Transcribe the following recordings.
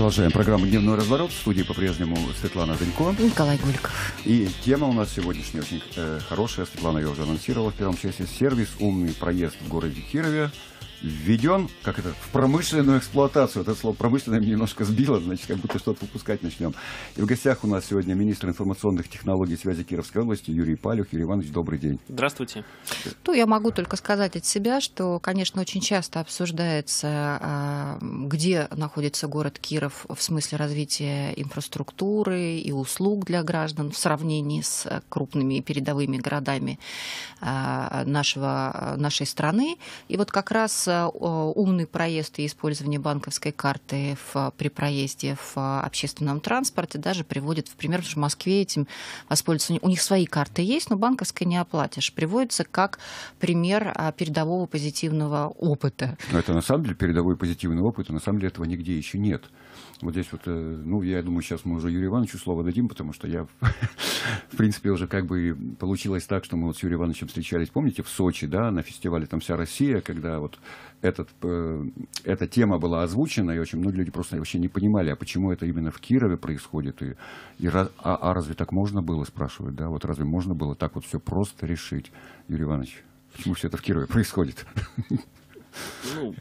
Продолжаем программу «Дневной разворот». В студии по-прежнему Светлана Денько. Николай Гульков. И тема у нас сегодняшняя очень э, хорошая. Светлана ее уже анонсировала в первом части. Сервис «Умный проезд в городе Кирове» введен, как это, в промышленную эксплуатацию. Это слово промышленное меня немножко сбило, значит, как будто что-то выпускать начнем. И в гостях у нас сегодня министр информационных технологий и связи Кировской области Юрий Палюх. Юрий Иванович, добрый день. Здравствуйте. Ну, я могу только сказать от себя, что, конечно, очень часто обсуждается, а, где находится город Киров в смысле развития инфраструктуры и услуг для граждан в сравнении с крупными передовыми городами а, нашего, нашей страны. И вот как раз Э, умный проезд и использование банковской карты в, при проезде в э, общественном транспорте даже приводит в пример, потому что в Москве этим воспользуются. У них свои карты есть, но банковской не оплатишь. Приводится как пример а, передового позитивного опыта. Но это на самом деле передовой позитивный опыт, и а на самом деле этого нигде еще нет. Вот здесь вот, э, ну, я думаю, сейчас мы уже Юрию Ивановичу слово дадим, потому что я, в принципе, уже как бы получилось так, что мы вот с Юрием Ивановичем встречались, помните, в Сочи, да, на фестивале там «Вся Россия», когда вот этот, э, эта тема была озвучена, и очень многие люди просто вообще не понимали, а почему это именно в Кирове происходит, и, и а, а разве так можно было, спрашивают, да, вот разве можно было так вот все просто решить, Юрий Иванович? Почему все это в Кирове происходит? Ну,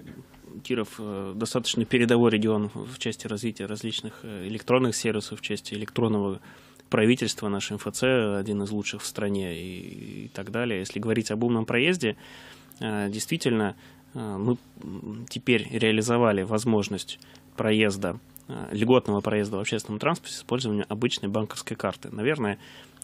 Киров э, достаточно передовой регион в части развития различных э, электронных сервисов, в части электронного правительства, наш МФЦ один из лучших в стране и, и так далее. Если говорить об умном проезде, э, действительно, мы теперь реализовали возможность проезда льготного проезда в общественном транспорте с использованием обычной банковской карты. Наверное,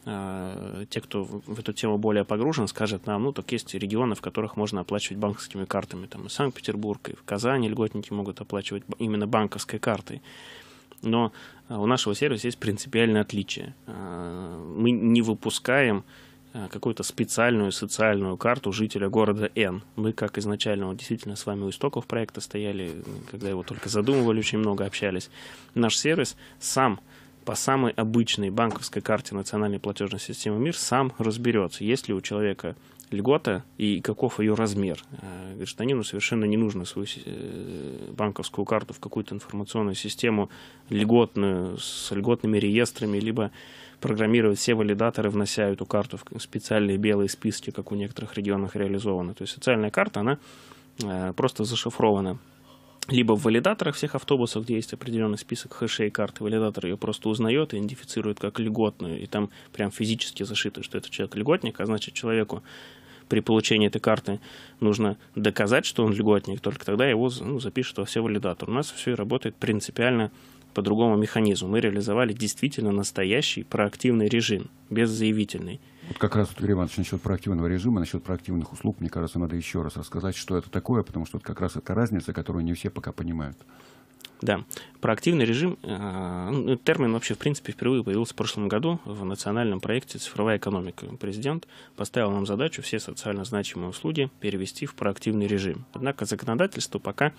Э, те, кто в эту тему более погружен, скажет нам, ну, так есть регионы, в которых можно оплачивать банковскими картами, там и Санкт-Петербург, и в Казани льготники могут оплачивать именно банковской картой. Но э, у нашего сервиса есть принципиальное отличие. Э, мы не выпускаем какую-то специальную социальную карту жителя города Н. Мы, как изначально вот действительно с вами у истоков проекта стояли, когда его только задумывали, очень много общались. Наш сервис сам по самой обычной банковской карте национальной платежной системы МИР сам разберется, есть ли у человека льгота и каков ее размер. Э, Гражданину совершенно не нужно свою э, банковскую карту в какую-то информационную систему льготную, с льготными реестрами, либо программировать все валидаторы, внося эту карту в специальные белые списки, как у некоторых регионах реализовано. То есть социальная карта, она э, просто зашифрована либо в валидаторах всех автобусов, где есть определенный список хэшей карты, валидатор ее просто узнает и идентифицирует как льготную, и там прям физически зашито, что это человек льготник, а значит человеку при получении этой карты нужно доказать, что он льготник, только тогда его ну, запишут во все валидаторы. У нас все работает принципиально по другому механизму. Мы реализовали действительно настоящий проактивный режим, без заявительный. Вот как раз, Игорь Иванович, насчет проактивного режима, насчет проактивных услуг, мне кажется, надо еще раз рассказать, что это такое, потому что вот как раз это разница, которую не все пока понимают. Да, проактивный режим, э, ну, термин вообще в принципе впервые появился в прошлом году в национальном проекте «Цифровая экономика». Президент поставил нам задачу все социально значимые услуги перевести в проактивный режим. Однако законодательство пока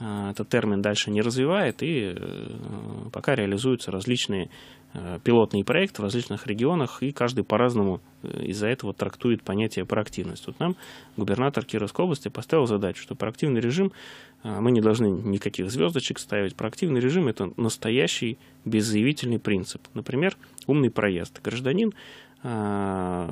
Э, этот термин дальше не развивает, и э, пока реализуются различные э, пилотные проекты в различных регионах, и каждый по-разному из-за этого трактует понятие проактивность. Вот нам губернатор Кировской области поставил задачу, что проактивный режим, мы не должны никаких звездочек ставить, проактивный режим – это настоящий беззаявительный принцип. Например, умный проезд. Гражданин а,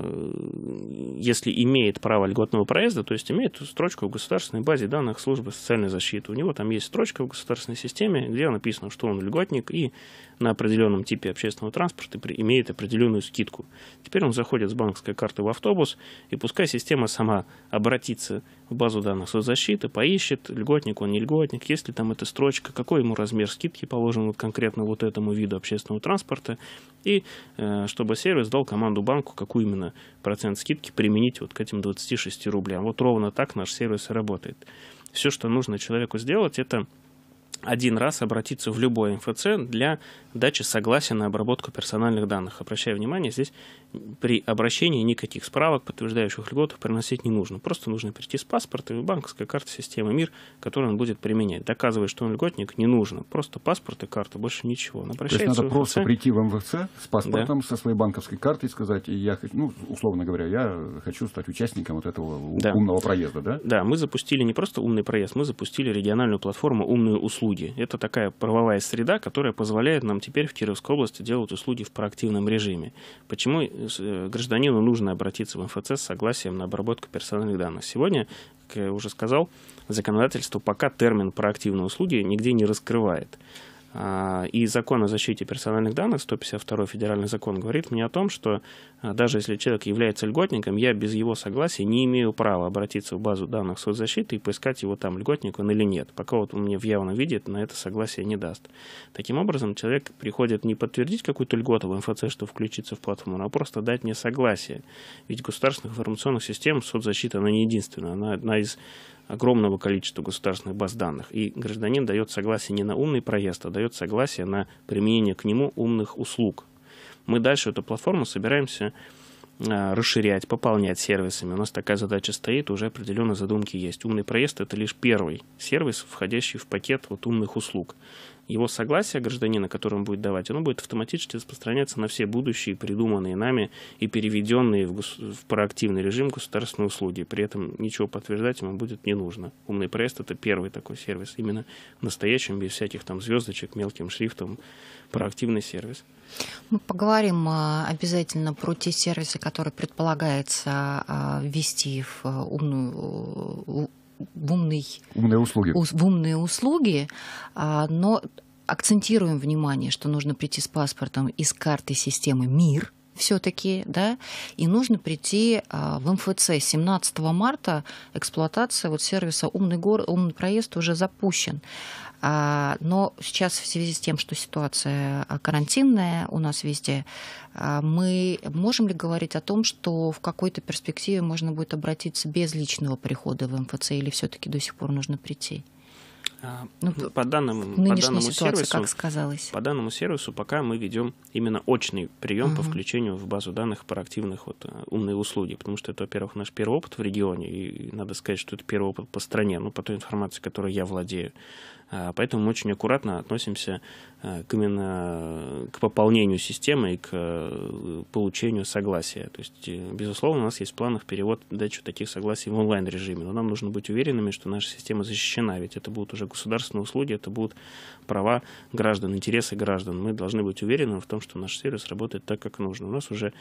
если имеет право льготного проезда, то есть имеет строчку в государственной базе данных службы социальной защиты. У него там есть строчка в государственной системе, где написано, что он льготник и на определенном типе общественного транспорта имеет определенную скидку. Теперь он заходит с банковской карты в автобус, и пускай система сама обратится в базу данных соцзащиты, поищет, льготник он, не льготник, есть ли там эта строчка, какой ему размер скидки положен вот конкретно вот этому виду общественного транспорта, и э, чтобы сервис дал команду банку, какую именно процент скидки применить вот к этим 26 рублям. Вот ровно так наш сервис работает. Все, что нужно человеку сделать, это один раз обратиться в любой МФЦ для дачи согласия на обработку персональных данных. Обращаю внимание, здесь при обращении никаких справок, подтверждающих льготов, приносить не нужно. Просто нужно прийти с паспортом и банковской карты системы МИР, которую он будет применять. Доказывая, что он льготник, не нужно. Просто паспорт и карта, больше ничего. Он То есть надо просто прийти в МФЦ с паспортом, да. со своей банковской картой и сказать, я, ну, условно говоря, я хочу стать участником вот этого да. умного проезда, да? Да, мы запустили не просто умный проезд, мы запустили региональную платформу «Умные услуги» услуги. Это такая правовая среда, которая позволяет нам теперь в Кировской области делать услуги в проактивном режиме. Почему э, э, гражданину нужно обратиться в МФЦ с согласием на обработку персональных данных? Сегодня, как я уже сказал, законодательство пока термин проактивной услуги нигде не раскрывает. А, и закон о защите персональных данных, 152 федеральный закон, говорит мне о том, что а, даже если человек является льготником, я без его согласия не имею права обратиться в базу данных соцзащиты и поискать его там, льготник он или нет. Пока вот он мне в явном виде на это согласие не даст. Таким образом, человек приходит не подтвердить какую-то льготу в МФЦ, что включиться в платформу, а просто дать мне согласие. Ведь государственных информационных систем соцзащита, она не единственная. Она одна из огромного количества государственных баз данных. И гражданин дает согласие не на умный проезд, а дает согласие на применение к нему умных услуг. Мы дальше эту платформу собираемся а, расширять, пополнять сервисами. У нас такая задача стоит, уже определенные задумки есть. Умный проезд – это лишь первый сервис, входящий в пакет вот умных услуг его согласие гражданина, которое он будет давать, оно будет автоматически распространяться на все будущие, придуманные нами и переведенные в, гос... в проактивный режим государственные услуги. При этом ничего подтверждать ему будет не нужно. Умный проезд — это первый такой сервис, именно настоящим, без всяких там звездочек, мелким шрифтом, проактивный сервис. Мы поговорим а, обязательно про те сервисы, которые предполагается а, ввести в а, умную в, умный, умные услуги. в умные услуги, а, но акцентируем внимание, что нужно прийти с паспортом из карты системы МИР все-таки, да, и нужно прийти а, в МФЦ. 17 марта эксплуатация вот сервиса «Умный, гор... «Умный проезд» уже запущен. А, но сейчас в связи с тем, что ситуация а, карантинная у нас везде, а, мы можем ли говорить о том, что в какой-то перспективе можно будет обратиться без личного прихода в МФЦ или все-таки до сих пор нужно прийти? Ну, ну, по данным, по данному ситуации, сервису, как сказалось. По данному сервису пока мы ведем именно очный прием угу. по включению в базу данных проактивных вот, э, умные услуги, потому что это, во-первых, наш первый опыт в регионе, и надо сказать, что это первый опыт по стране, ну, по той информации, которой я владею. А, поэтому мы очень аккуратно относимся а, к именно э, к пополнению системы и к э, получению согласия. То есть, э, безусловно, у нас есть в планах перевод дачу таких согласий в онлайн-режиме, но нам нужно быть уверенными, что наша система защищена, ведь это будут уже государственные услуги, это будут права граждан, интересы граждан. Мы должны быть уверены в том, что наш сервис работает так, как нужно. У нас уже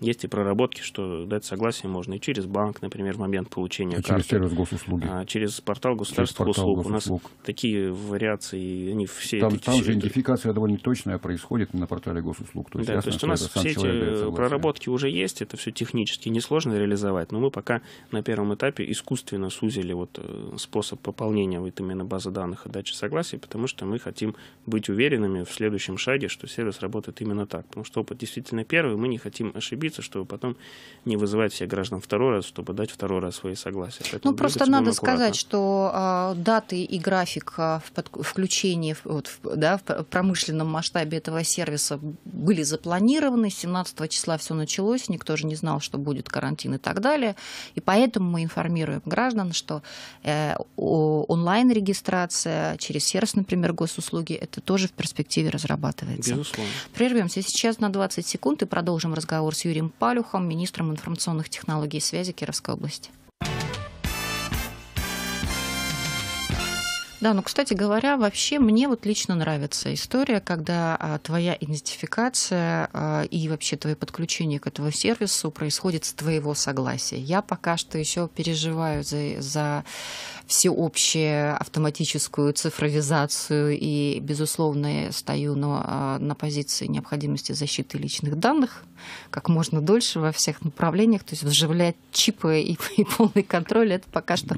есть и проработки, что дать согласие можно и через банк, например, в момент получения а карты. через сервис госуслуги. А через портал государственных через портал услуг. госуслуг. У нас такие вариации, они все... Там, эти, там же идентификация довольно точная происходит на портале госуслуг. То есть, да, ясно, то есть у нас все эти проработки уже есть, это все технически несложно реализовать, но мы пока на первом этапе искусственно сузили вот э, способ пополнения вот именно базы данных и дачи согласия, потому что мы хотим быть уверенными в следующем шаге, что сервис работает именно так. Потому что опыт действительно первый, мы не хотим ошибиться, судиться, чтобы потом не вызывать всех граждан второй раз, чтобы дать второй раз свои согласия. Поэтому ну, просто надо сказать, что а, даты и график а, в под, включения вот, в, да, в промышленном масштабе этого сервиса были запланированы. 17 числа все началось, никто же не знал, что будет карантин и так далее. И поэтому мы информируем граждан, что э, онлайн-регистрация через сервис, например, госуслуги, это тоже в перспективе разрабатывается. Безусловно. Прервемся сейчас на 20 секунд и продолжим разговор с Юрием Юрием Палюхом, министром информационных технологий и связи Кировской области. Да, ну, кстати говоря, вообще мне вот лично нравится история, когда а, твоя идентификация а, и вообще твое подключение к этому сервису происходит с твоего согласия. Я пока что еще переживаю за, за всеобщую автоматическую цифровизацию и, безусловно, стою на, а, на позиции необходимости защиты личных данных как можно дольше во всех направлениях. То есть вживлять чипы и, и полный контроль, это пока что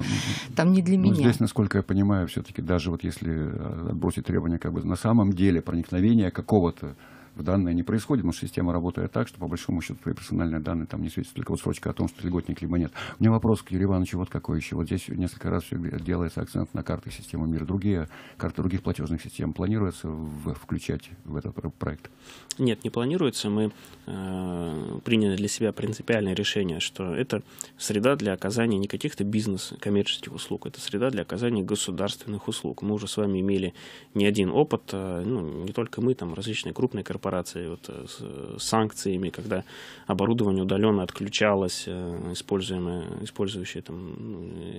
там не для ну, меня. Но здесь, насколько я понимаю, все-таки даже вот если э, отбросить требования как бы на самом деле проникновения какого-то в данные не происходит, но система работает так, что по большому счету твои персональные данные там не светятся, только вот срочка о том, что ты льготник либо нет. У меня вопрос к Юрию Ивановичу вот какой еще. Вот здесь несколько раз делается акцент на карты системы мира. Другие карты других платежных систем планируется в, включать в этот проект? Нет, не планируется. Мы э, приняли для себя принципиальное решение, что это среда для оказания не каких-то бизнес-коммерческих услуг, это среда для оказания государственных услуг. Мы уже с вами имели не один опыт, э, ну, не только мы, там различные крупные корпорации, корпорации вот, э, э, с санкциями, когда оборудование удаленно отключалось, э, используемое, использующие там,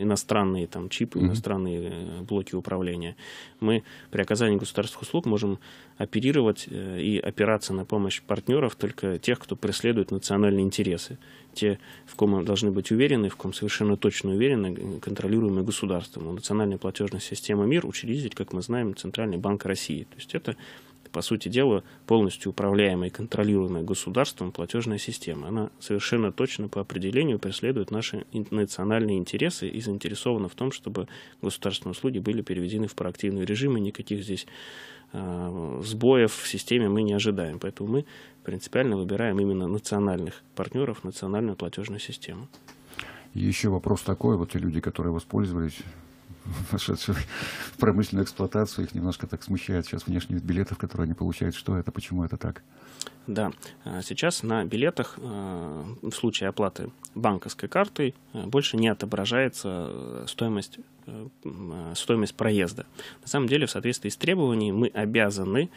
иностранные там, чипы, иностранные блоки управления. Мы при оказании государственных услуг можем оперировать и опираться на помощь партнеров только тех, кто преследует национальные интересы. Те, в ком должны быть уверены, в ком совершенно точно уверены, контролируемые государством. У национальной платежной системы МИР учредитель, как мы знаем, Центральный банк России. То есть это по сути дела, полностью управляемая и контролируемая государством платежная система. Она совершенно точно по определению преследует наши национальные интересы и заинтересована в том, чтобы государственные услуги были переведены в проактивный режим, и никаких здесь э, сбоев в системе мы не ожидаем. Поэтому мы принципиально выбираем именно национальных партнеров, национальную платежную систему. еще вопрос такой, вот те люди, которые воспользовались вошедшие в промышленную эксплуатацию, их немножко так смущает сейчас внешний вид билетов, которые они получают. Что это, почему это так? Да, а сейчас на билетах э, в случае оплаты банковской картой э, больше не отображается э, стоимость, стоимость проезда. На самом деле, в соответствии с требованиями, мы обязаны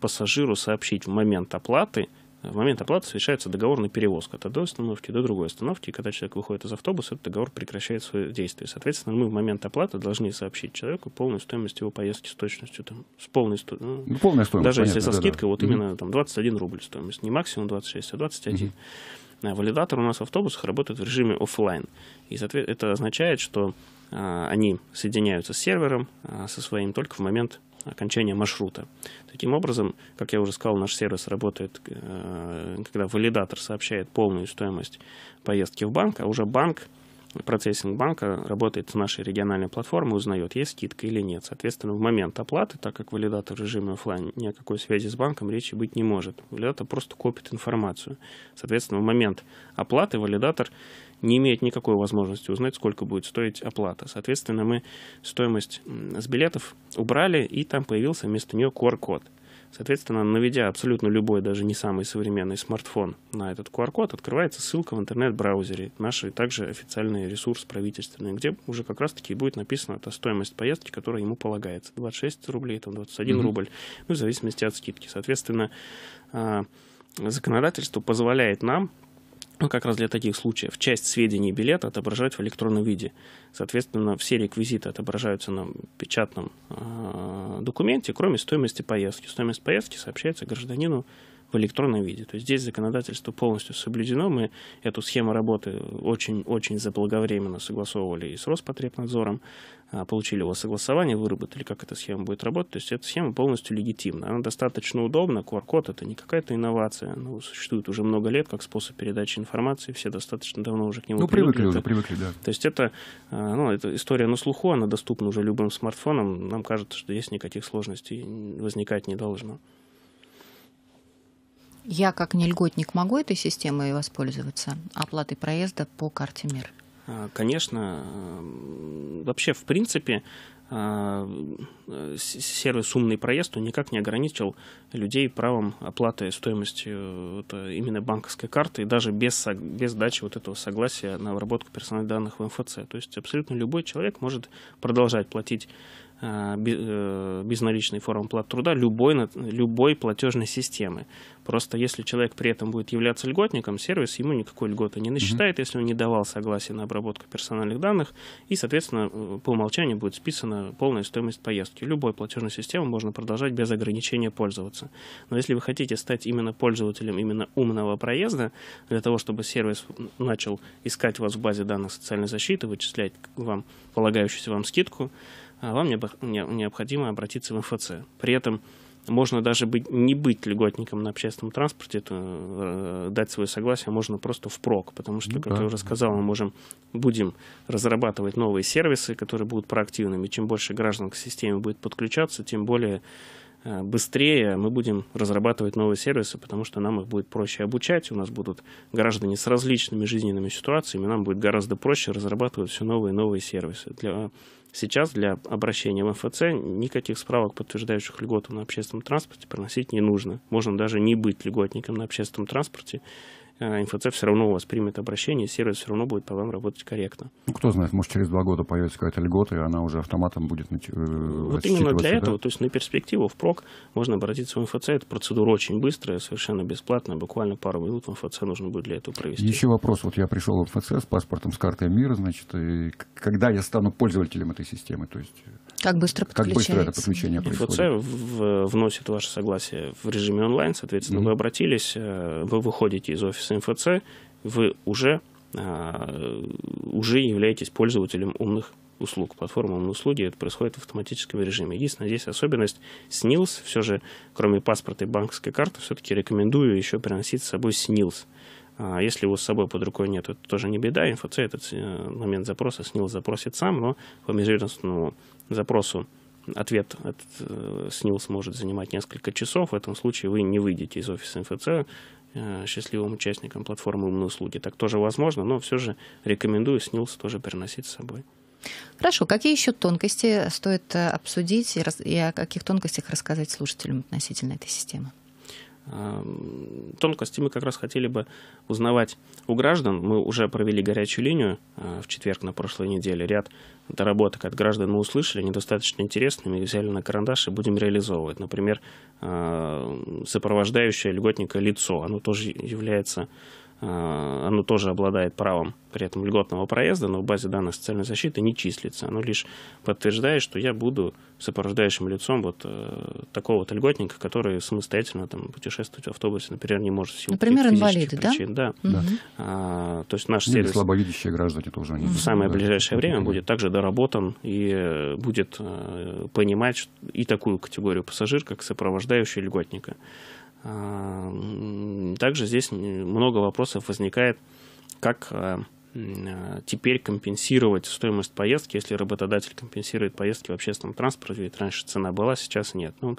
пассажиру сообщить в момент оплаты – в момент оплаты совершается договорный перевоз от одной остановки до другой остановки, и когда человек выходит из автобуса, этот договор прекращает свое действие. Соответственно, мы в момент оплаты должны сообщить человеку полную стоимость его поездки с точностью, там, с полной сто... ну, ну полная стоимость. Даже понятно, если со да, скидкой, да. вот mm именно там 21 рубль стоимость, не максимум 26, а 21. mm э, Валидатор у нас в автобусах работает в режиме офлайн. И это означает, что а, они соединяются с сервером, а, со своим только в момент окончания маршрута. Таким образом, как я уже сказал, наш сервис работает, э, когда валидатор сообщает полную стоимость поездки в банк, а уже банк процессинг банка работает с нашей региональной платформой, узнает, есть скидка или нет. Соответственно, в момент оплаты, так как валидатор в режиме офлайн ни о какой связи с банком речи быть не может. Валидатор просто копит информацию. Соответственно, в момент оплаты валидатор не имеет никакой возможности узнать, сколько будет стоить оплата. Соответственно, мы стоимость с билетов убрали, и там появился вместо нее QR-код. Соответственно, наведя абсолютно любой, даже не самый современный смартфон на этот QR-код, открывается ссылка в интернет-браузере, наш также официальный ресурс правительственный, где уже как раз-таки будет написана та стоимость поездки, которая ему полагается. 26 рублей, там 21 mm-hmm. рубль, ну, в зависимости от скидки. Соответственно, а, законодательство позволяет нам ну как раз для таких случаев, часть сведений билета отображают в электронном виде. Соответственно, все реквизиты отображаются на печатном э, документе, кроме стоимости поездки. Стоимость поездки сообщается гражданину в электронном виде. То есть здесь законодательство полностью соблюдено. Мы эту схему работы очень-очень заблаговременно согласовывали и с Роспотребнадзором, а, получили его согласование, выработали, как эта схема будет работать. То есть эта схема полностью легитимна. Она достаточно удобна. QR-код — это не какая-то инновация. Она существует уже много лет как способ передачи информации. Все достаточно давно уже к нему ну, привыкли. привыкли, уже, привыкли да. То есть это, а, ну, это история на слуху, она доступна уже любым смартфоном. Нам кажется, что здесь никаких сложностей возникать не должно. Я, как нельготник могу этой системой воспользоваться, оплатой проезда по карте МИР? А, конечно. Вообще, в принципе, а, сервис «Умный проезд» никак не ограничил людей правом оплаты стоимости э, именно банковской карты и даже без, без дачи вот этого согласия на обработку персональных данных в МФЦ. То есть абсолютно любой человек может продолжать платить Э, э, безналичной формы плат труда любой, любой платежной системы. Просто если человек при этом будет являться льготником, сервис ему никакой льготы не насчитает, mm-hmm. если он не давал согласия на обработку персональных данных, и, соответственно, э, по умолчанию будет списана полная стоимость поездки. Любой платежной системой можно продолжать без ограничения пользоваться. Но если вы хотите стать именно пользователем именно умного проезда, для того, чтобы сервис начал искать вас в базе данных социальной защиты, вычислять вам полагающуюся вам скидку, а вам необходимо обратиться в МФЦ. При этом можно даже быть, не быть льготником на общественном транспорте, то, э, дать свое согласие можно просто впрок, потому что, ну как да. я уже сказал, мы можем, будем разрабатывать новые сервисы, которые будут проактивными. Чем больше граждан к системе будет подключаться, тем более э, быстрее мы будем разрабатывать новые сервисы, потому что нам их будет проще обучать, у нас будут граждане с различными жизненными ситуациями, нам будет гораздо проще разрабатывать все новые и новые сервисы. Для Сейчас для обращения в МФЦ никаких справок, подтверждающих льготу на общественном транспорте, приносить не нужно. Можно даже не быть льготником на общественном транспорте, МФЦ а, все равно у вас примет обращение, сервис все равно будет по вам работать корректно. Ну, кто знает, может, через два года появится какая-то льгота, и она уже автоматом будет э, Вот именно для да? этого, то есть на перспективу, впрок, можно обратиться в МФЦ. Эта процедура очень быстрая, совершенно бесплатная, буквально пару минут в МФЦ нужно будет для этого провести. Еще вопрос. Вот я пришел в МФЦ с паспортом, с картой мира, значит, и когда я стану пользователем этой системы? То есть... Как быстро Как быстро это подключение происходит? ИФЦ вносит ваше согласие в режиме онлайн, соответственно, mm-hmm. вы обратились, э, вы выходите из офиса МФЦ, вы уже, э, уже являетесь пользователем умных услуг, платформа умной услуги, это происходит в автоматическом режиме. Единственная здесь особенность СНИЛС, все же, кроме паспорта и банковской карты, все-таки рекомендую еще приносить с собой СНИЛС. А если его с собой под рукой нет, это тоже не беда. МФЦ этот э, момент запроса СНИЛ запросит сам, но по межведомственному запросу ответ от э, СНИЛ сможет занимать несколько часов. В этом случае вы не выйдете из офиса МФЦ э, счастливым участником платформы «Умные услуги». Так тоже возможно, но все же рекомендую СНИЛС тоже переносить с собой. Хорошо. Какие еще тонкости стоит обсудить и о каких тонкостях рассказать слушателям относительно этой системы? Эм, тонкости мы как раз хотели бы узнавать у граждан. Мы уже провели горячую линию э, в четверг на прошлой неделе. Ряд доработок от граждан мы услышали, недостаточно интересными, взяли на карандаш и будем реализовывать. Например, э, сопровождающее льготника лицо. Оно тоже является Э, оно тоже обладает правом при этом льготного проезда, но в базе данных социальной защиты не числится. Оно лишь подтверждает, что я буду сопровождающим лицом вот э, такого вот льготника, который самостоятельно там, путешествовать в автобусе, например, не может в силу Например, инвалиды, причин. да? Да. да. А, то есть наш Или сервис... слабовидящие граждане тоже. Они в самое да, ближайшее время будет также доработан и э, будет понимать и такую категорию пассажир, как сопровождающий льготника. А, также здесь много вопросов возникает, как а, а, теперь компенсировать стоимость поездки, если работодатель компенсирует поездки в общественном транспорте, ведь раньше цена была, сейчас нет. Ну,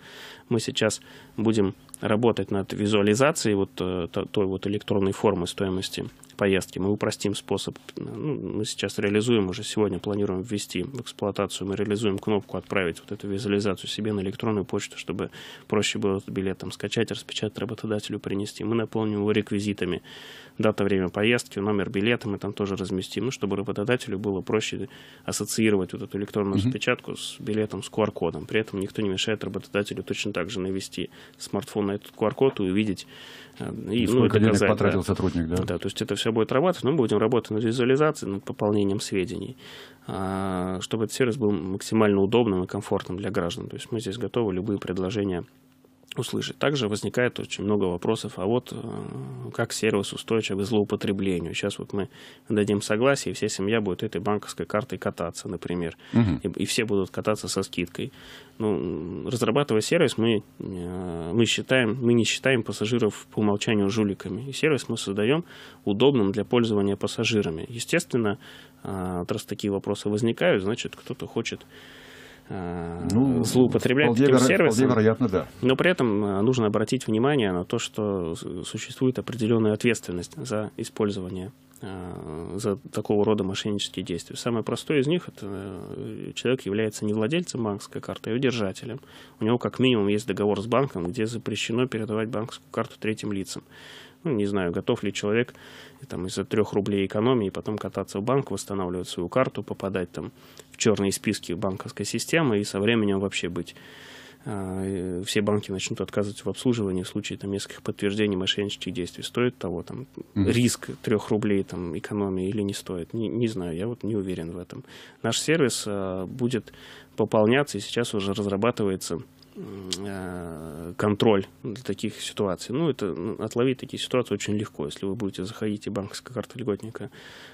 мы сейчас будем работать над визуализацией вот э, той вот электронной формы стоимости поездки. Мы упростим способ. Ну, мы сейчас реализуем, уже сегодня планируем ввести в эксплуатацию, мы реализуем кнопку «Отправить вот эту визуализацию себе на электронную почту», чтобы проще было этот билет там скачать, распечатать работодателю, принести. Мы наполним его реквизитами. Дата, время поездки, номер билета мы там тоже разместим, ну, чтобы работодателю было проще ассоциировать вот эту электронную распечатку с билетом, с QR-кодом. При этом никто не мешает работодателю точно так же навести смартфон на этот QR-код и увидеть. Э, и, ну, Сколько ну, и доказать, денег потратил да. сотрудник, да? Да, то есть это все будет работать. Но мы будем работать над визуализацией, над пополнением сведений, а, чтобы этот сервис был максимально удобным и комфортным для граждан. То есть мы здесь готовы любые предложения услышать. Также возникает очень много вопросов, а вот э, как сервис устойчив к злоупотреблению. Сейчас вот мы дадим согласие, и вся семья будет этой банковской картой кататься, например, угу. и, и все будут кататься со скидкой. Ну, разрабатывая сервис, мы, э, мы, считаем, мы не считаем пассажиров по умолчанию жуликами. И сервис мы создаем удобным для пользования пассажирами. Естественно, э, раз такие вопросы возникают, значит, кто-то хочет Э, ну, злоупотреблять вполне, таким сервисом. Вполне вероятно, да. Но при этом э, нужно обратить внимание на то, что существует определенная ответственность за использование э, за такого рода мошеннические действия. Самое простое из них – это человек является не владельцем банковской карты, а ее держателем. У него как минимум есть договор с банком, где запрещено передавать банковскую карту третьим лицам. Ну, не знаю, готов ли человек там, из-за трех рублей экономии, потом кататься в банк, восстанавливать свою карту, попадать там, в черные списки банковской системы и со временем вообще быть а, все банки начнут отказывать в обслуживании в случае там, нескольких подтверждений мошеннических действий. Стоит того там, риск трех рублей там, экономии или не стоит? Не, не знаю, я вот не уверен в этом. Наш сервис а, будет пополняться, и сейчас уже разрабатывается Э, контроль для таких ситуаций. Ну, это отловить такие ситуации очень легко. Если вы будете заходить и банковская карта льготника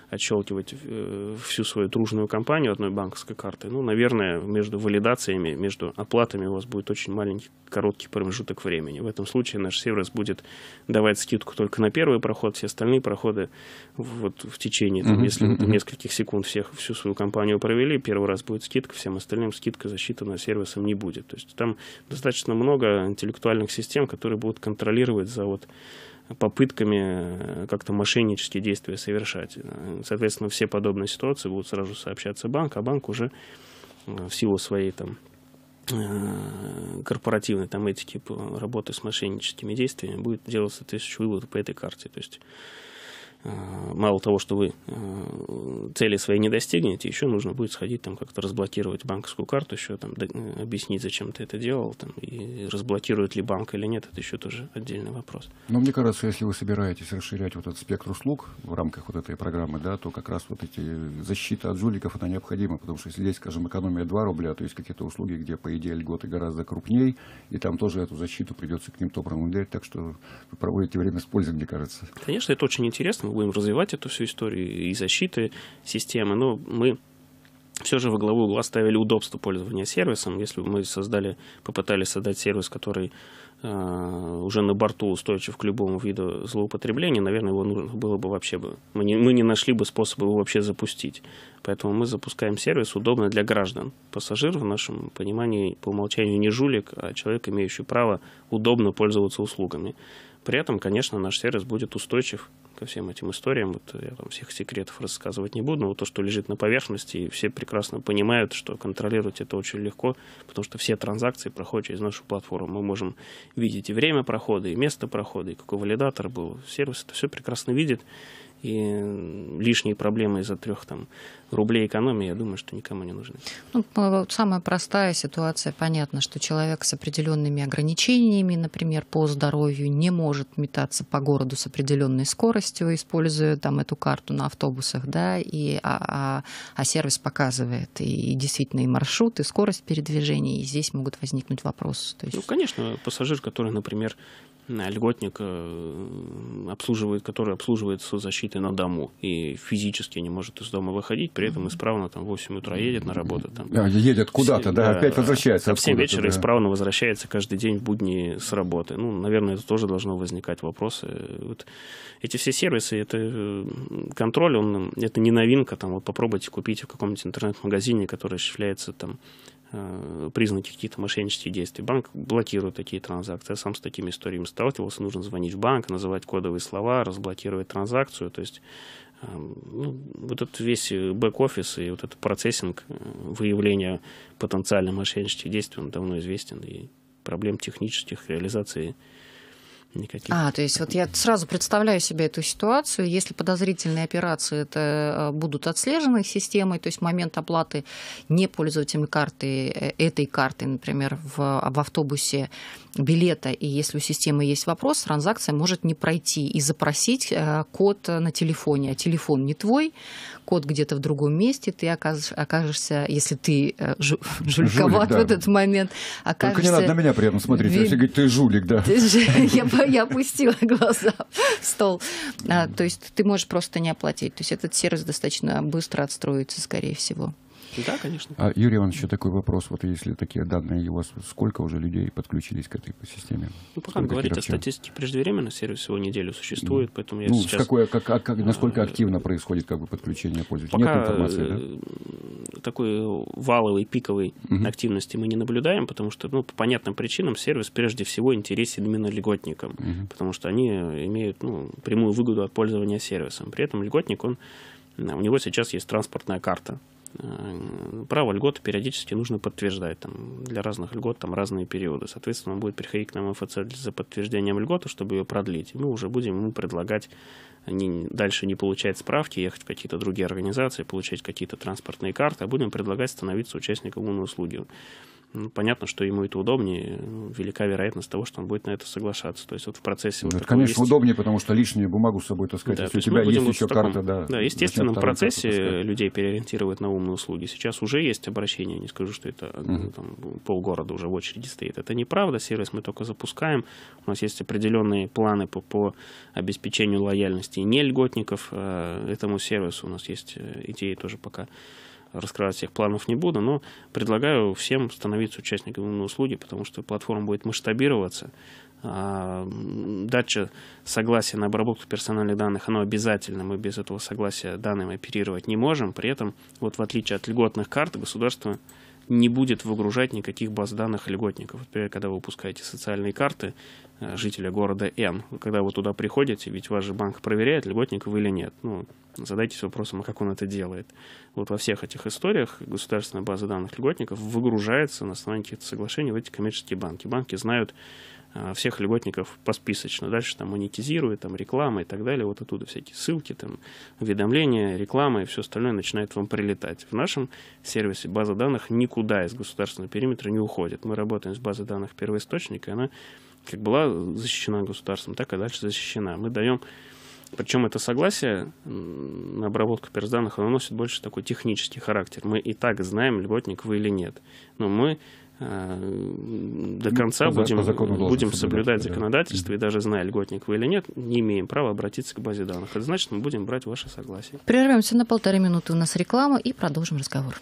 отщелкивать э, всю свою дружную компанию одной банковской карты, ну, наверное, между валидациями, между оплатами у вас будет очень маленький, короткий промежуток времени. В этом случае наш сервис будет давать скидку только на первый проход, все остальные проходы вот в течение, там, если вы там, нескольких секунд всех всю свою компанию провели, первый раз будет скидка, всем остальным скидка засчитана сервисом не будет. То есть там достаточно много интеллектуальных систем, которые будут контролировать за вот попытками э, как-то мошеннические действия совершать. Э, соответственно, все подобные ситуации будут сразу сообщаться банк, а банк уже э, в силу своей там корпоративной там этики по работы с мошенническими действиями будет делаться тысячу выводов по этой карте. То есть а, мало того, что вы а, цели свои не достигнете, еще нужно будет сходить там как-то разблокировать банковскую карту, еще там э, объяснить, зачем ты это делал, там, и разблокирует ли банк или нет, это еще тоже отдельный вопрос. Но мне кажется, если вы собираетесь расширять вот этот спектр услуг в рамках вот этой программы, да, то как раз вот эти защита от жуликов, это необходимо, потому что если здесь, скажем, экономия 2 рубля, то есть какие-то услуги, где, по идее, льготы гораздо крупнее, и там тоже эту защиту придется к ним топором ударить, так что вы проводите время с пользой, мне кажется. Конечно, это очень интересно, будем развивать эту всю историю и защиты системы, но мы все же во главу угла ставили удобство пользования сервисом. Если бы мы создали, попытались создать сервис, который э, уже на борту устойчив к любому виду злоупотребления, наверное, его нужно было бы вообще бы... Мы не, мы не нашли бы способа его вообще запустить. Поэтому мы запускаем сервис, удобный для граждан. Пассажир, в нашем понимании, по умолчанию не жулик, а человек, имеющий право удобно пользоваться услугами. При этом, конечно, наш сервис будет устойчив ко всем этим историям. Вот я там всех секретов рассказывать не буду, но вот то, что лежит на поверхности, и все прекрасно понимают, что контролировать это очень легко, потому что все транзакции проходят через нашу платформу. Мы можем видеть и время прохода, и место прохода, и какой валидатор был. Сервис это все прекрасно видит и лишние проблемы из-за трех там, рублей экономии, я думаю, что никому не нужны. Ну, самая простая ситуация, понятно, что человек с определенными ограничениями, например, по здоровью, не может метаться по городу с определенной скоростью, используя там эту карту на автобусах, да, и, а, а, а сервис показывает и, и действительно и маршрут, и скорость передвижения, и здесь могут возникнуть вопросы. есть... Ну, конечно, пассажир, который, например, льготник, э, обслуживает, который обслуживает соцзащиты на дому и физически не может из дома выходить, при этом исправно там в 8 утра едет на работу. Там, а, едет куда-то, да, да, опять возвращается. В 7 вечера да. исправно возвращается каждый день в будни с работы. Ну, наверное, это тоже должно возникать вопросы. Вот эти все сервисы, это э, контроль, он, это не новинка. Там, вот попробуйте купить в каком-нибудь интернет-магазине, который осуществляется там Э, признаки каких-то мошеннических действий. Банк блокирует такие транзакции. Я а сам с такими историями сталкивался. Нужно звонить в банк, называть кодовые слова, разблокировать транзакцию. То есть э, ну, вот этот весь бэк-офис и вот этот процессинг э, выявления потенциальных мошеннических действий, он давно известен. И проблем технических реализации никаких. А, то есть вот я сразу представляю себе эту ситуацию. Если подозрительные операции это э, будут отслежены системой, то есть момент оплаты не пользователем карты, э, этой карты, например, в, в автобусе билета, и если у системы есть вопрос, транзакция может не пройти и запросить э, код на телефоне. А телефон не твой, Код где-то в другом месте, ты окажешь, окажешься, если ты э, жу, жуликоват жулик, да. в этот момент, окажешься... Только не надо на меня при этом смотреть, если говорить, ты жулик, да. Я, я опустила глаза в стол. А, то есть ты можешь просто не оплатить. То есть этот сервис достаточно быстро отстроится, скорее всего. Да, конечно. А, Юрий Иванович, еще такой вопрос. Вот если такие данные у вас, сколько уже людей подключились к этой системе? Ну, пока сколько говорить о статистике преждевременно, сервис всего неделю существует, да. Ну, поэтому я ну, сейчас... Какое, как, а, как, насколько а, активно происходит как бы, подключение пользователей? Пока Нет информации, да? Э, такой валовой, пиковой угу. активности мы не наблюдаем, потому что, ну, по понятным причинам сервис прежде всего интересен именно льготникам, угу. потому что они имеют ну, прямую выгоду от пользования сервисом. При этом льготник, он, у него сейчас есть транспортная карта, право льготы периодически нужно подтверждать. Там, для разных льгот там разные периоды. Соответственно, он будет приходить к нам МФЦ за подтверждением льготы, чтобы ее продлить. мы уже будем ему предлагать не, дальше не получать справки, ехать в какие-то другие организации, получать какие-то транспортные карты, а будем предлагать становиться участником умной услуги ну, понятно, что ему это удобнее, э, велика вероятность того, что он будет на это соглашаться. То есть вот в процессе... Ну, это, конечно, есть... удобнее, потому что лишнюю бумагу с собой таскать, да, если у тебя есть вот еще таком, карта, да. Да, в процессе людей переориентировать на умные услуги. Сейчас уже есть обращение, не скажу, что это угу. ну, там, полгорода уже в очереди стоит. Это неправда, сервис мы только запускаем. У нас есть определенные планы по, по обеспечению лояльности не льготников а, этому сервису. У нас есть э, идеи тоже пока раскрывать всех планов не буду, но предлагаю всем становиться участниками услуги, потому что платформа будет масштабироваться. А, дача согласия на обработку персональных данных, оно обязательно, мы без этого согласия данными оперировать не можем. При этом, вот в отличие от льготных карт, государство не будет выгружать никаких баз данных льготников. Например, когда вы выпускаете социальные карты э, жителя города Н, когда вы туда приходите, ведь ваш же банк проверяет, льготник вы или нет. Ну, задайтесь вопросом, а как он это делает. Вот во всех этих историях государственная база данных льготников выгружается на основании каких-то соглашений в эти коммерческие банки. Банки знают, а, всех льготников посписочно. Дальше там монетизирует, там реклама и так далее. Вот оттуда всякие ссылки, там уведомления, реклама и все остальное начинает вам прилетать. В нашем сервисе база данных никуда из государственного периметра не уходит. Мы работаем с базой данных первоисточника, она как была защищена государством, так и дальше защищена. Мы даем причем это согласие на обработку персданных, оно носит больше такой технический характер. Мы и так знаем, льготник вы или нет. Но мы Э, до ну, конца ну, будем, будем соблюдать да. законодательство, да. и даже зная льготник вы или нет, не имеем права обратиться к базе данных. Это значит, мы будем брать ваше согласие. Прервемся на полторы минуты. У нас реклама и продолжим разговор.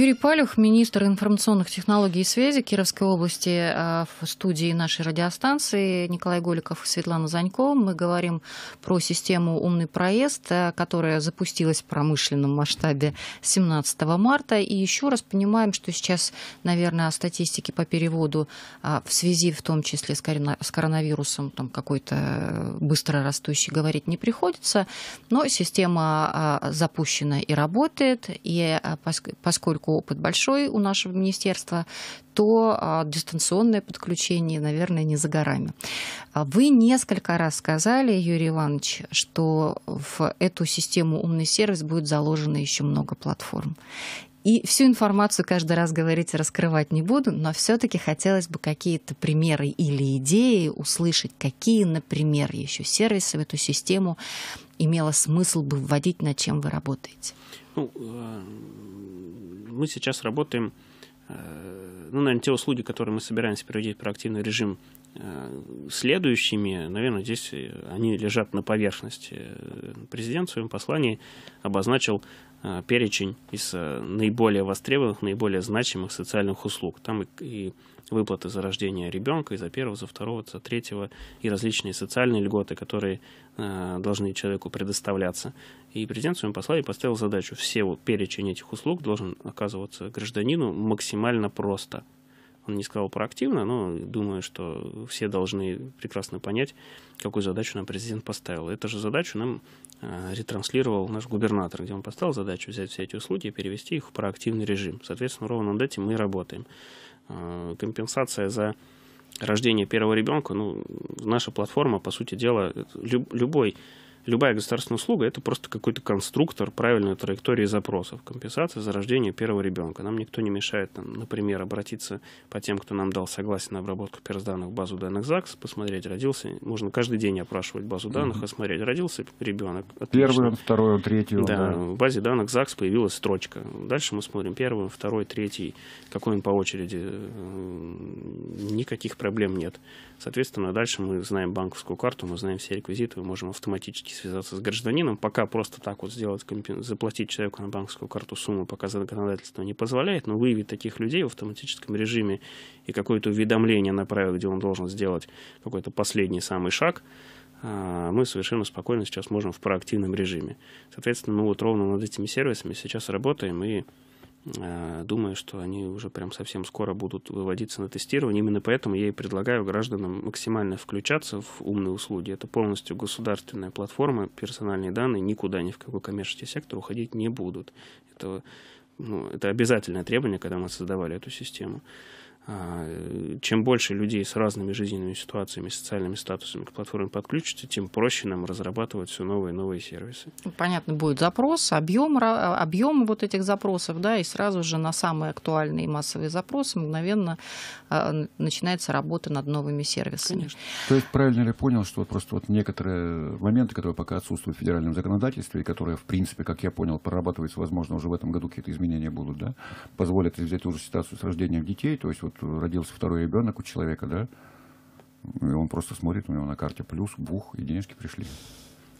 Юрий Палюх, министр информационных технологий и связи Кировской области э, в студии нашей радиостанции. Николай Голиков и Светлана Занько. Мы говорим про систему «Умный проезд», э, которая запустилась в промышленном масштабе 17 марта. И еще раз понимаем, что сейчас, наверное, о статистике по переводу э, в связи в том числе с коронавирусом там какой-то быстро растущий говорить не приходится. Но система запущена и работает. И поскольку такой опыт большой у нашего министерства, то а, дистанционное подключение, наверное, не за горами. А, вы несколько раз сказали, Юрий Иванович, что в эту систему «Умный сервис» будет заложено еще много платформ. И всю информацию каждый раз говорить и раскрывать не буду, но все-таки хотелось бы какие-то примеры или идеи услышать, какие, например, еще сервисы в эту систему имело смысл бы вводить, над чем вы работаете ну, э, мы сейчас работаем, э, ну, наверное, те услуги, которые мы собираемся приводить в проактивный режим э, следующими, наверное, здесь они лежат на поверхности. Президент в своем послании обозначил Э, перечень из э, наиболее востребованных, наиболее значимых социальных услуг. Там и, выплаты за рождение ребенка, и за первого, за второго, за третьего, и различные социальные льготы, которые э, должны человеку предоставляться. И президент в своем послании поставил задачу, все перечень этих услуг должен оказываться гражданину максимально просто – он не сказал проактивно, но думаю, что все должны прекрасно понять, какую задачу нам президент поставил. Эту же задачу нам э, ретранслировал наш губернатор, где он поставил задачу взять все эти услуги и перевести их в проактивный режим. Соответственно, ровно над этим мы и работаем. Э, компенсация за рождение первого ребенка, ну, наша платформа, по сути дела, э, любой любая государственная услуга – это просто какой-то конструктор правильной траектории запросов. Компенсация за рождение первого ребенка. Нам никто не мешает, там, например, обратиться по тем, кто нам дал согласие на обработку персданных в базу данных ЗАГС, посмотреть, родился. Можно каждый день опрашивать базу данных, mm-hmm. А осмотреть, родился ребенок. Отлично. Первый, второй, третий. Да, да, в базе данных ЗАГС появилась строчка. Дальше мы смотрим первый, второй, третий, какой он по очереди. Никаких проблем нет. Соответственно, дальше мы знаем банковскую карту, мы знаем все реквизиты, мы можем автоматически все-таки связаться с гражданином, пока просто так вот сделать, заплатить человеку на банковскую карту сумму, пока законодательство не позволяет, но выявить таких людей в автоматическом режиме и какое-то уведомление направить, где он должен сделать какой-то последний самый шаг, а, мы совершенно спокойно сейчас можем в проактивном режиме. Соответственно, мы ну вот ровно над этими сервисами сейчас работаем и Э, думаю, что они уже прям совсем скоро будут выводиться на тестирование. Именно поэтому я и предлагаю гражданам максимально включаться в умные услуги. Это полностью государственная платформа, персональные данные никуда, ни в какой коммерческий сектор уходить не будут. Это, ну, это обязательное требование, когда мы создавали эту систему. А, чем больше людей с разными жизненными ситуациями, социальными статусами к платформе подключится, тем проще нам разрабатывать все новые и новые сервисы. Понятно, будет запрос, объем, объем вот этих запросов, да, и сразу же на самые актуальные массовые запросы мгновенно а, начинается работа над новыми сервисами. Конечно. То есть правильно ли я понял, что вот просто вот некоторые моменты, которые пока отсутствуют в федеральном законодательстве, и которые, в принципе, как я понял, прорабатываются, возможно, уже в этом году какие-то изменения будут, да, позволят взять уже ситуацию с рождением детей, то есть вот родился второй ребенок у человека, да, и он просто смотрит, у него на карте плюс, бух, и денежки пришли.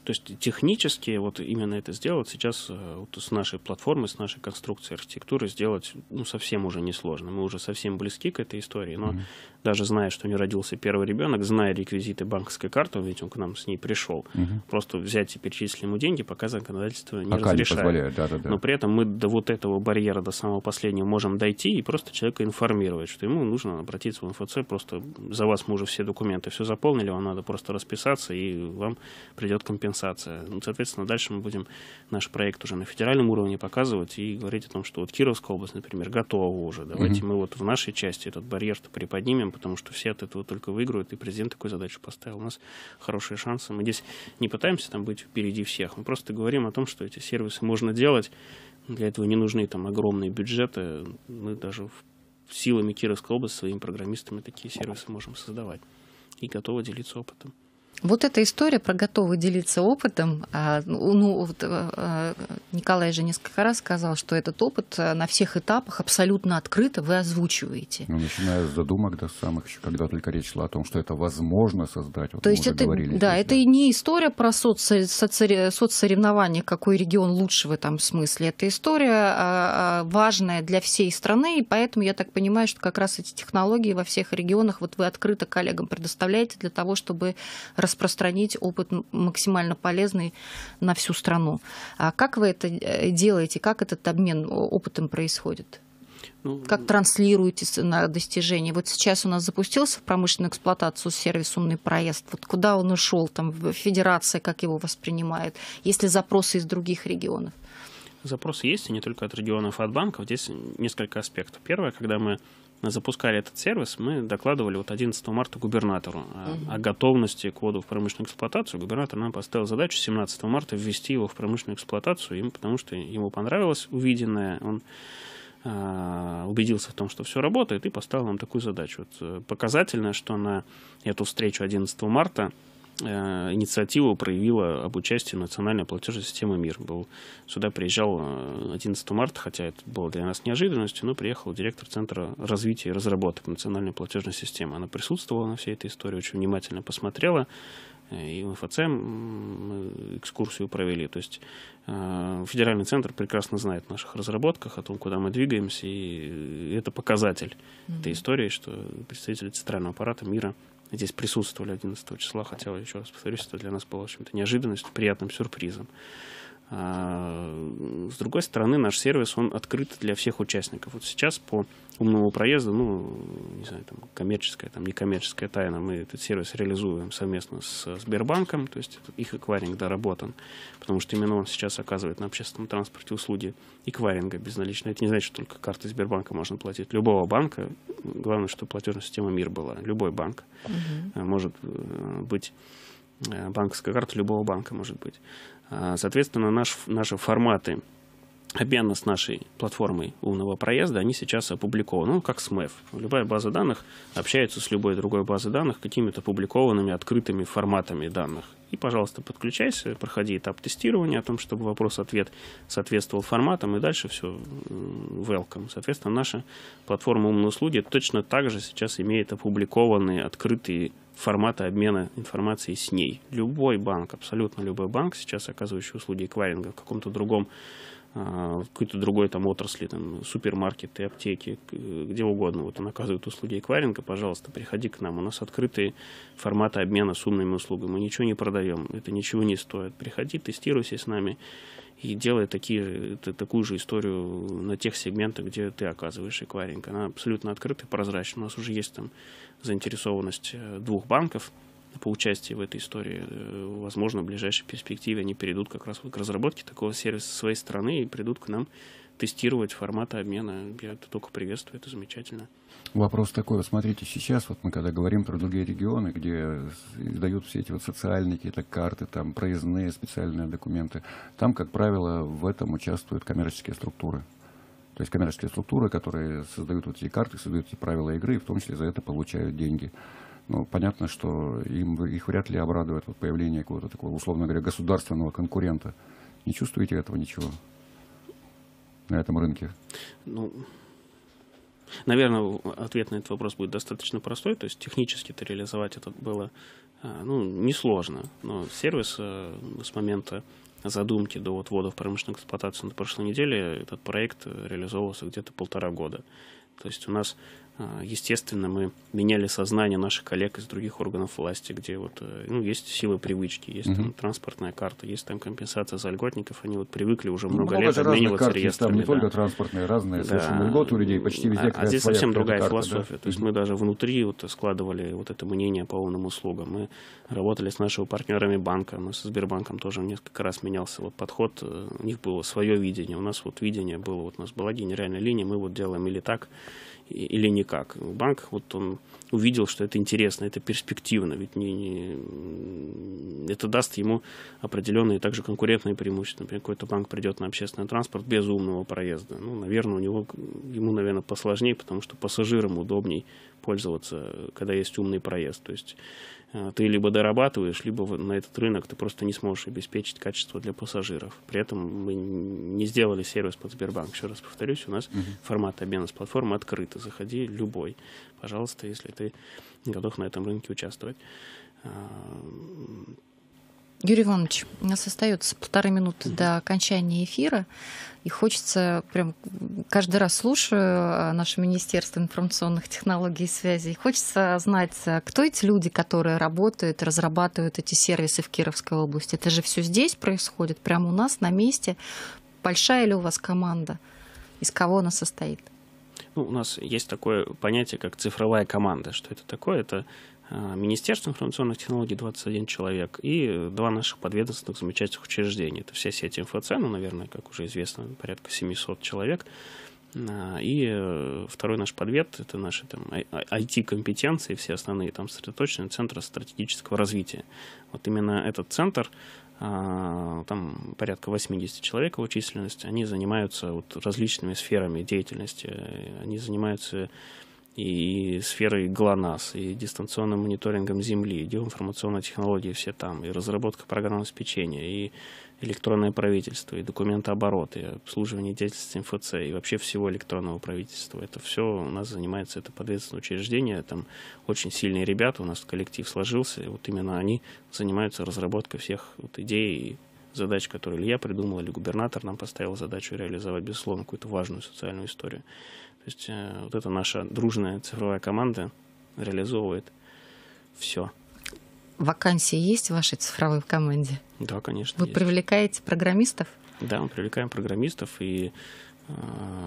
То есть технически вот именно это сделать сейчас э, вот с нашей платформы, с нашей конструкцией архитектуры сделать ну, совсем уже несложно. Мы уже совсем близки к этой истории, но mm-hmm даже зная, что у нее родился первый ребенок, зная реквизиты банковской карты, ведь он к нам с ней пришел, угу. просто взять и перечислить ему деньги, пока законодательство не пока разрешает. Не да, да, да. Но при этом мы до вот этого барьера, до самого последнего можем дойти и просто человека информировать, что ему нужно обратиться в МФЦ, просто за вас мы уже все документы все заполнили, вам надо просто расписаться, и вам придет компенсация. Ну, соответственно, дальше мы будем наш проект уже на федеральном уровне показывать и говорить о том, что вот Кировская область, например, готова уже, давайте угу. мы вот в нашей части этот барьер-то приподнимем, проблем, потому что все от этого только выиграют, и президент такую задачу поставил. У нас хорошие шансы. Мы здесь не пытаемся там быть впереди всех, мы просто говорим о том, что эти сервисы можно делать, для этого не нужны там огромные бюджеты. Мы даже силами Кировской области своими программистами такие сервисы можем создавать и готовы делиться опытом. Вот эта история про готовы делиться опытом. А, ну, ну, вот, а, а, Николай же несколько раз сказал, что этот опыт на всех этапах абсолютно открыто вы озвучиваете. Ну, начиная с задумок до самых, еще когда только речь шла о том, что это возможно создать. Вот То есть это, говорили, да, здесь, это да. не история про соцсоревнование, соц, какой регион лучше в этом смысле. Это история важная для всей страны, и поэтому я так понимаю, что как раз эти технологии во всех регионах вот вы открыто коллегам предоставляете для того, чтобы распространить опыт максимально полезный на всю страну. А как вы это э, делаете? Как этот обмен э, опытом происходит? Ну, как транслируете на достижения? Вот сейчас у нас запустился в промышленную эксплуатацию сервис «Умный проезд». Вот куда он ушел? Там федерация как его воспринимает? Есть ли запросы из других регионов? Запросы есть, и не только от регионов, а от банков. Здесь несколько аспектов. Первое, когда мы запускали этот сервис, мы докладывали вот 11 марта губернатору о, а, о готовности кода в промышленную эксплуатацию. Губернатор нам поставил задачу 17 марта ввести его в промышленную эксплуатацию, им, потому что ему понравилось увиденное. Он а, убедился в том, что все работает, и поставил нам такую задачу. Вот э, показательно, что на эту встречу 11 марта Э, инициативу проявила об участии национальной платежной системы МИР. Был, сюда приезжал 11 э, марта, хотя это было для нас неожиданностью, но приехал директор Центра развития и разработок национальной платежной системы. Она присутствовала на всей этой истории, очень внимательно посмотрела. Э, и в МФЦ мы экскурсию провели. То есть федеральный центр прекрасно знает о наших разработках, о том, куда мы двигаемся, и это показатель mm-hmm. этой истории, что представители центрального аппарата мира здесь присутствовали 11 числа, хотя, еще раз повторюсь, это для нас было чем-то неожиданностью, приятным сюрпризом. А, с другой стороны, наш сервис, он открыт для всех участников. Вот сейчас по умному проезду, ну, не знаю, там, коммерческая, там, некоммерческая тайна, мы этот сервис реализуем совместно с Сбербанком, то есть их эквайринг доработан, потому что именно он сейчас оказывает на общественном транспорте услуги эквайринга безналичного. Это не значит, что только карты Сбербанка можно платить. Любого банка, главное, что платежная система МИР была, любой банк угу. может э, быть э, банковская карта любого банка может быть. А, соответственно, наш, наши форматы обмена с нашей платформой умного проезда, они сейчас опубликованы, ну, как СМЭФ. Любая база данных общается с любой другой базой данных какими-то опубликованными, открытыми форматами данных. И, пожалуйста, подключайся, проходи этап тестирования о том, чтобы вопрос-ответ соответствовал форматам, и дальше все welcome. Соответственно, наша платформа умные услуги точно так же сейчас имеет опубликованные, открытые форматы обмена информацией с ней. Любой банк, абсолютно любой банк, сейчас оказывающий услуги эквайринга в каком-то другом а, в какой-то другой там отрасли, там, супермаркеты, аптеки, где угодно. Вот он оказывает услуги эквайринга, пожалуйста, приходи к нам. У нас открытые форматы обмена с умными услугами. Мы ничего не продаем, это ничего не стоит. Приходи, тестируйся с нами и делай такие, такую же историю на тех сегментах, где ты оказываешь эквайринг. Она абсолютно открыта и У нас уже есть там заинтересованность э, двух банков – по участию в этой истории. Э, возможно, в ближайшей перспективе они перейдут как раз к разработке такого сервиса своей стороны и придут к нам тестировать форматы обмена. Я это только приветствую, это замечательно. Вопрос такой, вот смотрите, сейчас вот мы когда говорим про другие регионы, где издают все эти вот социальные какие-то карты, там проездные специальные документы, там, как правило, в этом участвуют коммерческие структуры. То есть коммерческие структуры, которые создают вот эти карты, создают эти правила игры, и в том числе за это получают деньги ну, понятно, что им, их вряд ли обрадует вот появление какого-то такого, условно говоря, государственного конкурента. Не чувствуете этого ничего на этом рынке? Ну, наверное, ответ на этот вопрос будет достаточно простой. То есть технически это реализовать это было э, ну, несложно. Но сервис э, с момента задумки до отвода в промышленную эксплуатацию на прошлой неделе этот проект э, реализовывался где-то полтора года. То есть у нас а, естественно, мы меняли сознание наших коллег из других органов власти, где вот э, ну, есть силы привычки, есть там транспортная карта, есть там компенсация за льготников, они вот привыкли уже ну, много, много лет обмениваться карт реестрами. Есть, там не да. только транспортные, разные, да. совершенно у людей, почти а, везде. А, а здесь совсем другая карта, философия, да? то есть угу. мы даже внутри вот складывали вот это мнение по умным услугам. Мы работали с нашими партнерами банка, мы со Сбербанком тоже несколько раз менялся вот подход, э, у них было свое видение, у нас вот видение было, вот у нас была генеральная линия, мы вот делаем или так, или никак. Банк, вот он увидел, что это интересно, это перспективно, ведь не, не, это даст ему определенные также конкурентные преимущества. Например, какой-то банк придет на общественный транспорт без умного проезда. Ну, наверное, у него, ему, наверное, посложнее, потому что пассажирам удобней пользоваться, когда есть умный проезд. То есть а, ты либо дорабатываешь, либо на этот рынок ты просто не сможешь обеспечить качество для пассажиров. При этом мы не сделали сервис под Сбербанк. Еще раз повторюсь, у нас uh-huh. формат обмена с платформы открыто. Заходи любой, пожалуйста, если ты готов на этом рынке участвовать. А, Юрий Иванович, у нас остается полторы минуты до окончания эфира. И хочется прям каждый раз слушаю а, наше Министерство информационных технологий и связей. Хочется знать, а, кто эти люди, которые работают, разрабатывают эти сервисы в Кировской области. Это же все здесь происходит, прямо у нас на месте. Большая ли у вас команда? Из кого она состоит? Ну, у нас есть такое понятие, как цифровая команда. Что это такое? Это Э, Министерство информационных технологий 21 человек и два наших подведомственных замечательных учреждения. Это вся сеть МФЦ, ну, наверное, как уже известно, порядка 700 человек. Э, и э, второй наш подвет – это наши там, IT-компетенции, а, а, все основные там сосредоточены, Центр стратегического развития. Вот именно этот центр, там порядка 80 человек его численность, они занимаются вот различными сферами деятельности, они занимаются и сферой ГЛОНАСС, и дистанционным мониторингом Земли, и геоинформационные технологии все там, и разработка программного обеспечения, и электронное правительство, и документооборот, и обслуживание деятельности МФЦ, и вообще всего электронного правительства. Это все у нас занимается, это подведомственное учреждение, там очень сильные ребята, у нас коллектив сложился, и вот именно они занимаются разработкой всех вот идей и задач, которые или я придумал, или губернатор нам поставил задачу реализовать, безусловно, какую-то важную социальную историю. То есть э, вот эта наша дружная цифровая команда реализовывает все. Вакансии есть в вашей цифровой команде? Да, конечно. Вы есть. привлекаете программистов? Да, мы привлекаем программистов и э,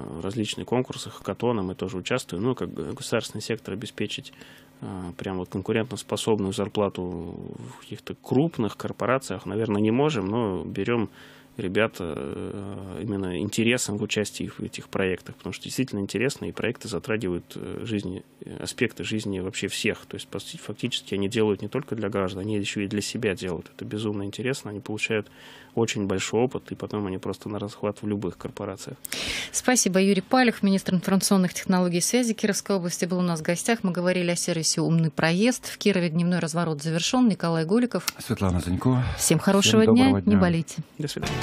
в различных конкурсах, хакатонах мы тоже участвуем. Ну, как государственный сектор обеспечить э, прям вот конкурентоспособную зарплату в каких-то крупных корпорациях, наверное, не можем, но берем ребят э, именно интересом в участии в этих проектах, потому что действительно интересно, и проекты затрагивают э, жизни, э, аспекты жизни вообще всех. То есть фактически они делают не только для граждан, они еще и для себя делают. Это безумно интересно, они получают очень большой опыт, и потом они просто на расхват в любых корпорациях. Спасибо. Юрий Палев, министр информационных технологий и связи Кировской области, был у нас в гостях. Мы говорили о сервисе «Умный проезд». В Кирове дневной разворот завершен. Николай Голиков. Светлана Занькова. Всем хорошего Всем дня. дня. Не болейте. До свидания.